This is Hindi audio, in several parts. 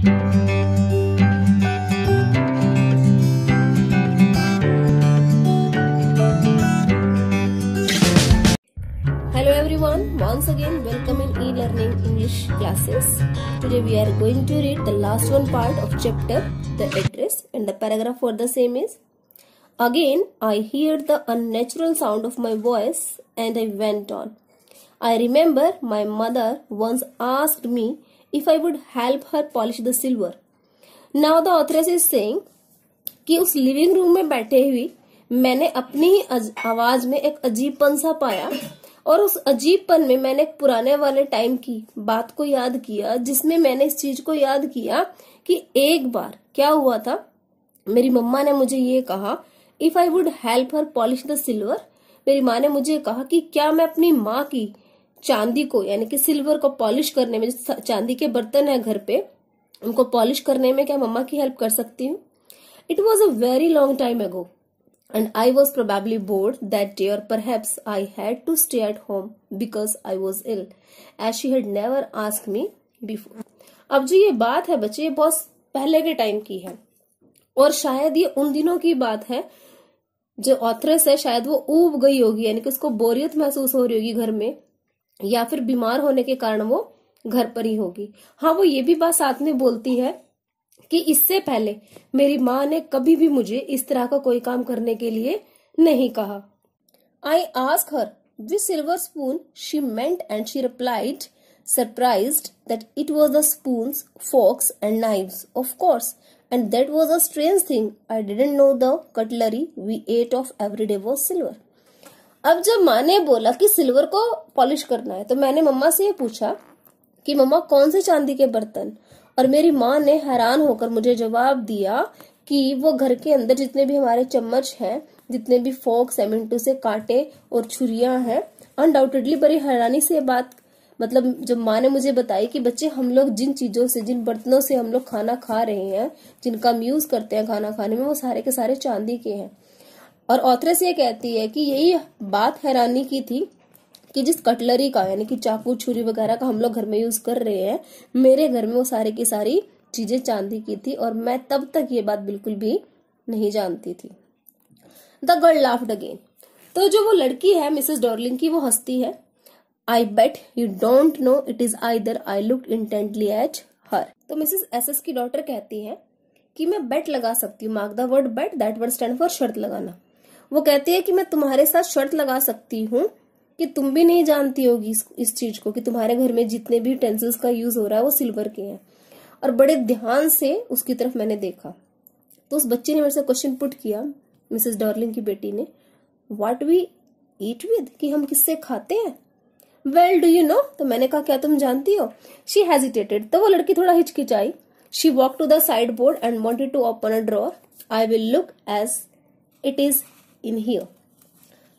Hello everyone, once again welcome in e-learning English classes. Today we are going to read the last one part of chapter, the address and the paragraph for the same is Again I heard the unnatural sound of my voice and I went on. I remember my mother once asked me if I would help her polish the silver. Now the authoress is saying कि उस लिविंग रूम में बैठे हुई मैंने अपनी ही आवाज में एक अजीबपन सा पाया और उस अजीबपन में मैंने एक पुराने वाले टाइम की बात को याद किया जिसमें मैंने इस चीज को याद किया कि एक बार क्या हुआ था मेरी मम्मा ने मुझे ये कहा if I would help her polish the silver मेरी माँ ने मुझे कहा कि क्या मैं अपनी माँ की चांदी को यानी कि सिल्वर को पॉलिश करने में चांदी के बर्तन है घर पे उनको पॉलिश करने में क्या मम्मा की हेल्प कर सकती हूँ it was a very long time ago and I was probably bored that day और perhaps I had to stay at home because I was ill as she had never ask me before अब जो ये बात है बच्चे ये बहुत पहले के टाइम की है और शायद ये उन दिनों की बात है जो ऑथरस है शायद वो ऊब गई होगी यानी कि उसको बोरियत महसूस हो रही होगी घर में या फिर बीमार होने के कारण वो घर पर ही होगी हाँ वो ये भी बात साथ में बोलती है कि इससे पहले मेरी माँ ने कभी भी मुझे इस तरह का कोई काम करने के लिए नहीं कहा I ask her with silver spoon she meant and she replied surprise that it was the spoon forks and knife of course and that was a strange thing I didn't know the cutlery we ate of every day was silver अब जब माँ ने बोला कि सिल्वर को पॉलिश करना है तो मैंने मम्मा से ये पूछा कि मम्मा कौन से चांदी के बर्तन और मेरी माँ ने हैरान होकर मुझे जवाब दिया कि वो घर के अंदर जितने भी हमारे चम्मच हैं जितने भी फोक सेमेंटो से कांटे और छुरिया हैं अनडाउटेडली बड़ी हैरानी से बात मतलब जब माँ ने मुझे बताई कि बच्चे हम लोग जिन चीज़ों से जिन बर्तनों से हम लोग खाना खा रहे हैं जिनका हम यूज़ करते हैं खाना खाने में वो सारे के सारे चांदी के हैं और ऑथरेस ये कहती है कि यही बात हैरानी की थी कि जिस कटलरी का यानी कि चाकू छुरी वगैरह का हम लोग घर में यूज कर रहे हैं मेरे घर में वो सारे की सारी चीजें चांदी की थी और मैं तब तक ये बात बिल्कुल भी नहीं जानती थी द गर्ल लाफ्ड अगेन तो जो वो लड़की है मिसेस डॉर्लिंग की वो हंसती है I bet you don't know it is I there I look intently at her तो मिसेस एस एस की डॉटर कहती है कि मैं बेट लगा सकती हूँ mark the word bet that word stand for शर्त लगाना वो कहती है कि मैं तुम्हारे साथ शर्त लगा सकती हूँ कि तुम भी नहीं जानती होगी इस, इस चीज को कि तुम्हारे घर में जितने भी टेंसिल्स का यूज हो रहा है वो सिल्वर के हैं और बड़े ध्यान से उसकी तरफ मैंने देखा तो उस बच्चे ने मेरे से क्वेश्चन पुट किया मिसेस डार्लिंग की बेटी ने व्हाट वी ईट विद कि हम किससे खाते हैं वेल डू यू नो तो मैंने कहा क्या तुम जानती हो शी हेजिटेटेड तो वो लड़की थोड़ा हिचकिचाई she walk to the sideboard and wanted to open a drawer I will look as it is in here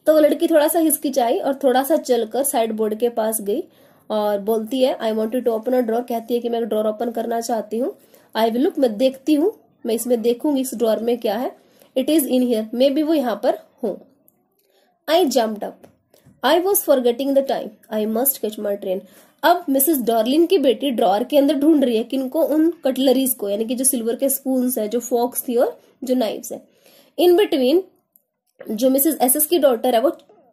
तो वो लड़की थोड़ा सा हिचकिचाई और थोड़ा सा चलकर साइड बोर्ड के पास गई और बोलती है I want to open a drawer कहती है कि मैं ड्रॉर ओपन करना चाहती हूँ आई विल लुक मैं देखती हूँ मैं इसमें देखूंगी इस ड्रॉर में क्या है it is in here maybe वो यहाँ पर हूँ I jump up I was forgetting the time I must catch my train अब मिसेस डॉर्लिन की बेटी ड्रॉर के अंदर ढूंढ रही है किनको उन कटलरीज को यानी कि जो सिल्वर के स्पून है जो फॉक्स थी और जो नाइव्स है इन बिटवीन जो मिसेस एसएस की डॉटर है वो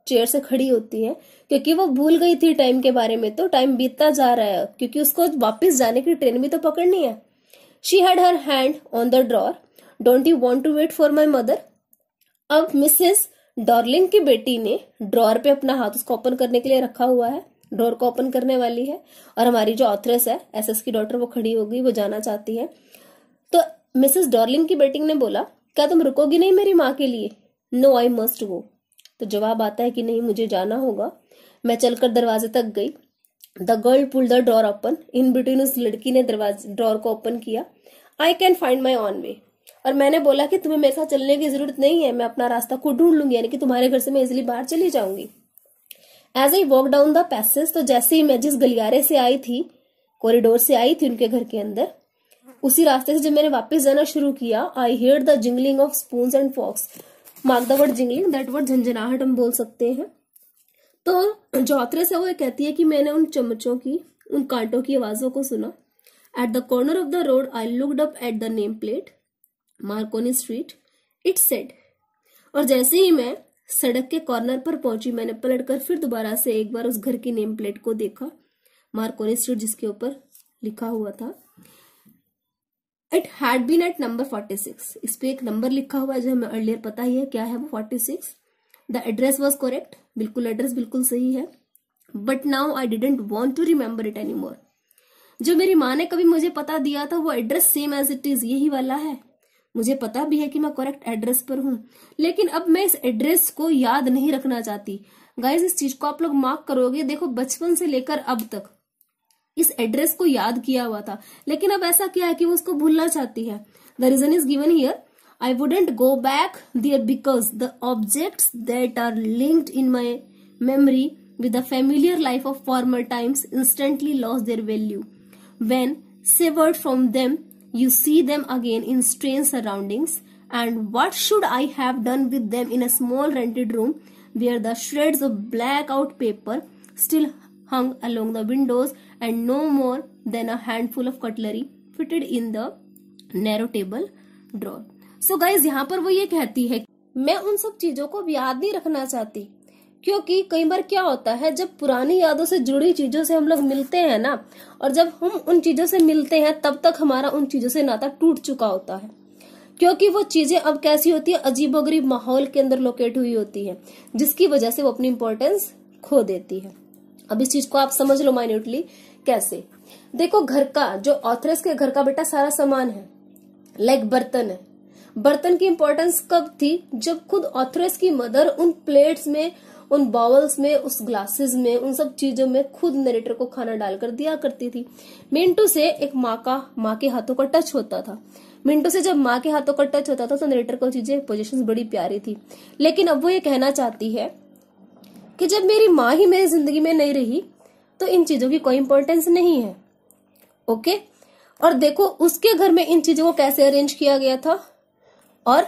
चेयर से खड़ी होती है क्योंकि वो भूल गई थी टाइम के बारे में तो टाइम बीतता जा रहा है क्योंकि उसको वापस जाने की ट्रेन भी तो पकड़नी है she had her hand on the drawer don't you want to wait for my mother अब मिसेस डॉर्लिंग की बेटी ने ड्रॉर पे अपना हाथ उसको ओपन करने के लिए रखा हुआ है डोर को ओपन करने वाली है और हमारी जो ऑथरेस है एस एस की डॉटर वो खड़ी होगी वो जाना चाहती है तो मिसेस डॉर्लिंग की बेटिंग ने बोला क्या तुम रुकोगी नहीं मेरी माँ के लिए नो आई मस्ट गो तो जवाब आता है कि नहीं मुझे जाना होगा मैं चलकर दरवाजे तक गई the girl pull the door open in between उस लड़की ने दरवाजे डोर को ओपन किया I can find my own way और मैंने बोला कि तुम्हें मेरे साथ चलने की जरूरत नहीं है मैं अपना रास्ता खुद ढूंढ लूंगी यानी कि तुम्हारे घर से मैं इजिली बाहर चली जाऊंगी as I walk down the passage तो जैसे ही मैं जिस गलियारे से आई थी कॉरिडोर से आई थी उनके घर के अंदर उसी रास्ते से जब मैंने वापस जाना शुरू किया I hear the jingling of spoon and forks mark the word jingling that word झंझनाहट हम बोल सकते हैं तो जौथरस है वो कहती है कि मैंने उन चम्मचों की उन कांटों की आवाजों को सुना at the corner of the road I looked up at the name plate Marconi Street it said और जैसे ही मैं सड़क के कॉर्नर पर पहुंची मैंने पलटकर फिर दोबारा से एक बार उस घर की नेम प्लेट को देखा मार्कोनी स्ट्रीट जिसके ऊपर लिखा हुआ था it had been at number forty six इस पे एक नंबर लिखा हुआ है जो हमें अर्लियर पता ही है क्या है वो forty six the address was correct बिल्कुल एड्रेस बिल्कुल सही है but now I didn't want to remember it any more जो मेरी माँ ने कभी मुझे पता दिया था वो address same as it is यही वाला है मुझे पता भी है कि मैं करेक्ट एड्रेस पर हूँ लेकिन अब मैं इस एड्रेस को याद नहीं रखना चाहती गाइज इस चीज को आप लोग मार्क करोगे देखो बचपन से लेकर अब तक इस एड्रेस को याद किया हुआ था लेकिन अब ऐसा क्या है कि वो उसको भूलना चाहती है the reason is given here I wouldn't go back there because the objects that are linked in my memory with the familiar life of former times instantly lost their value. When severed from them, you see them again in strange surroundings. And what should I have done with them in a small rented room where the shreds of blackout paper still hung along the windows and no more than a handful of cutlery fitted in the narrow table drawer. So guys yahan par wo ye kehti hai main un sab cheezon ko yaad nahi rakhna chahti क्योंकि कई बार क्या होता है जब पुरानी यादों से जुड़ी चीजों से हम लोग मिलते हैं ना और जब हम उन चीजों से मिलते हैं तब तक हमारा उन चीजों से नाता टूट चुका होता है क्योंकि वो चीजें अब कैसी होती है अजीबोगरीब माहौल के अंदर लोकेट हुई होती है जिसकी वजह से वो अपनी इम्पोर्टेंस खो देती है अब इस चीज को आप समझ लो माइन्यूटली कैसे देखो घर का जो ऑथरस के घर का बेटा सारा सामान है लाइक बर्तन है बर्तन की इंपॉर्टेंस कब थी जब खुद ऑथरस की मदर उन प्लेट्स में उन बाउल्स में उस ग्लासेस में उन सब चीजों में खुद नरेटर को खाना डालकर दिया करती थी मिंटू से एक माँ का माँ के हाथों का टच होता था मिंटू से जब माँ के हाथों का टच होता था तो नरेटर को चीजें पोजिशन बड़ी प्यारी थी लेकिन अब वो ये कहना चाहती है कि जब मेरी माँ ही मेरी जिंदगी में नहीं रही तो इन चीजों की कोई इंपॉर्टेंस नहीं है ओके और देखो उसके घर में इन चीजों को कैसे अरेंज किया गया था और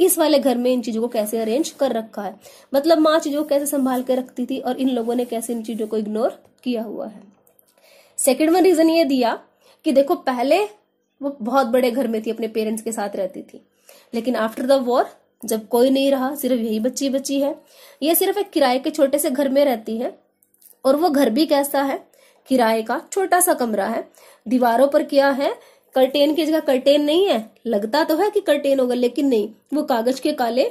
इस वाले घर में इन चीजों को कैसे अरेंज कर रखा है मतलब माँ चीजों को कैसे संभाल के रखती थी और इन लोगों ने कैसे इन चीजों को इग्नोर किया हुआ है सेकेंड वन रीजन ये दिया कि देखो पहले वो बहुत बड़े घर में थी अपने पेरेंट्स के साथ रहती थी लेकिन आफ्टर द वॉर जब कोई नहीं रहा सिर्फ यही बच्ची बची है ये सिर्फ एक किराए के छोटे से घर में रहती है और वो घर भी कैसा है किराए का छोटा सा कमरा है दीवारों पर क्या है कर्टेन की जगह कर्टेन नहीं है लगता तो है कि कर्टेन होगा लेकिन नहीं वो कागज के काले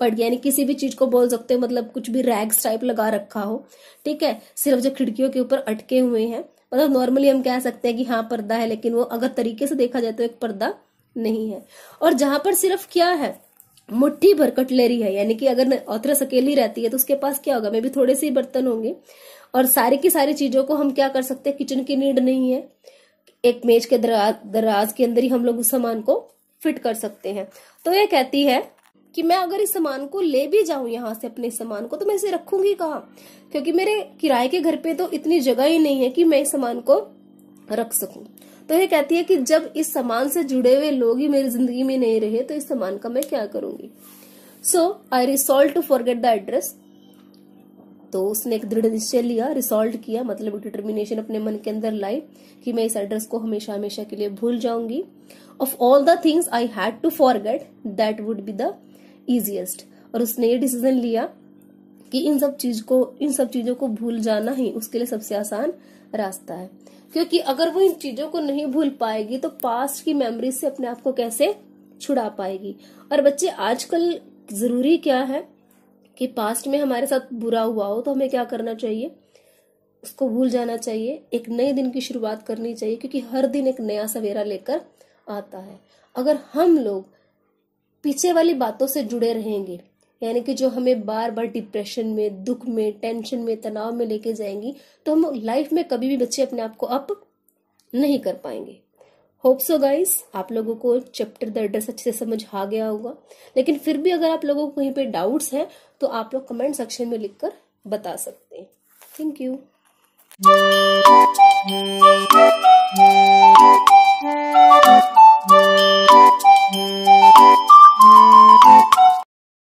पड़ गया यानी किसी भी चीज को बोल सकते हो मतलब कुछ भी रैग्स टाइप लगा रखा हो ठीक है सिर्फ जो खिड़कियों के ऊपर अटके हुए हैं मतलब नॉर्मली हम कह सकते हैं कि हाँ पर्दा है लेकिन वो अगर तरीके से देखा जाए तो एक पर्दा नहीं है और जहां पर सिर्फ क्या है मुट्ठी भर कटलेरी है यानी कि अगर औतरस अकेली रहती है तो उसके पास क्या होगा मे भी थोड़े से ही बर्तन होंगे और सारी की सारी चीजों को हम क्या कर सकते हैं किचन की नीड नहीं है एक मेज के दराज दराज के अंदर ही हम लोग उस सामान को फिट कर सकते हैं तो ये कहती है कि मैं अगर इस सामान को ले भी जाऊं यहाँ से अपने सामान को तो मैं इसे रखूंगी कहा क्योंकि मेरे किराए के घर पे तो इतनी जगह ही नहीं है कि मैं इस सामान को रख सकूं तो ये कहती है कि जब इस सामान से जुड़े हुए लोग ही मेरी जिंदगी में नहीं रहे तो इस सामान का मैं क्या करूंगी so I resolve to forget the address तो उसने एक दृढ़ निश्चय लिया रिसोल्व किया मतलब डिटर्मिनेशन अपने मन के अंदर लाई कि मैं इस एड्रेस को हमेशा हमेशा के लिए भूल जाऊंगी of all the things I had to forget that would be the easiest और उसने ये डिसीजन लिया कि इन सब चीज को इन सब चीजों को भूल जाना ही उसके लिए सबसे आसान रास्ता है क्योंकि अगर वो इन चीजों को नहीं भूल पाएगी तो पास्ट की मेमोरी से अपने आप को कैसे छुड़ा पाएगी और बच्चे आजकल जरूरी क्या है कि पास्ट में हमारे साथ बुरा हुआ हो तो हमें क्या करना चाहिए उसको भूल जाना चाहिए एक नए दिन की शुरुआत करनी चाहिए क्योंकि हर दिन एक नया सवेरा लेकर आता है अगर हम लोग पीछे वाली बातों से जुड़े रहेंगे यानी कि जो हमें बार बार डिप्रेशन में दुख में टेंशन में तनाव में लेके जाएंगी तो हम लाइफ में कभी भी बच्चे अपने आप को अप नहीं कर पाएंगे होप सो गाइस आप लोगों को चैप्टर द एड्रेस अच्छे से समझ आ गया होगा लेकिन फिर भी अगर आप लोगों को कहीं पे डाउट्स हैं तो आप लोग कमेंट सेक्शन में लिखकर बता सकते हैं थैंक यू